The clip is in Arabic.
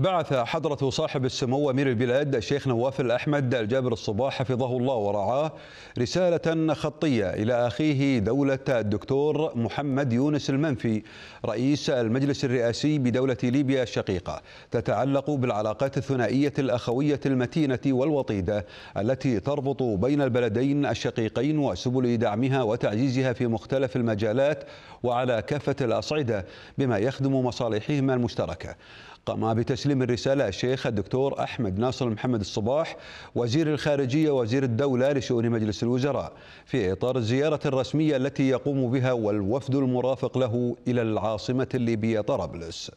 بعث حضرة صاحب السمو أمير البلاد الشيخ نواف الأحمد الجابر الصباح حفظه الله ورعاه رسالة خطية إلى أخيه دولة الدكتور محمد يونس المنفي رئيس المجلس الرئاسي بدولة ليبيا الشقيقة تتعلق بالعلاقات الثنائية الأخوية المتينة والوطيدة التي تربط بين البلدين الشقيقين وسبل دعمها وتعزيزها في مختلف المجالات وعلى كافة الأصعدة بما يخدم مصالحهما المشتركة قام بتسليم الرسالة الشيخ الدكتور أحمد ناصر محمد الصباح وزير الخارجية وزير الدولة لشؤون مجلس الوزراء في إطار الزيارة الرسمية التي يقوم بها والوفد المرافق له إلى العاصمة الليبية طرابلس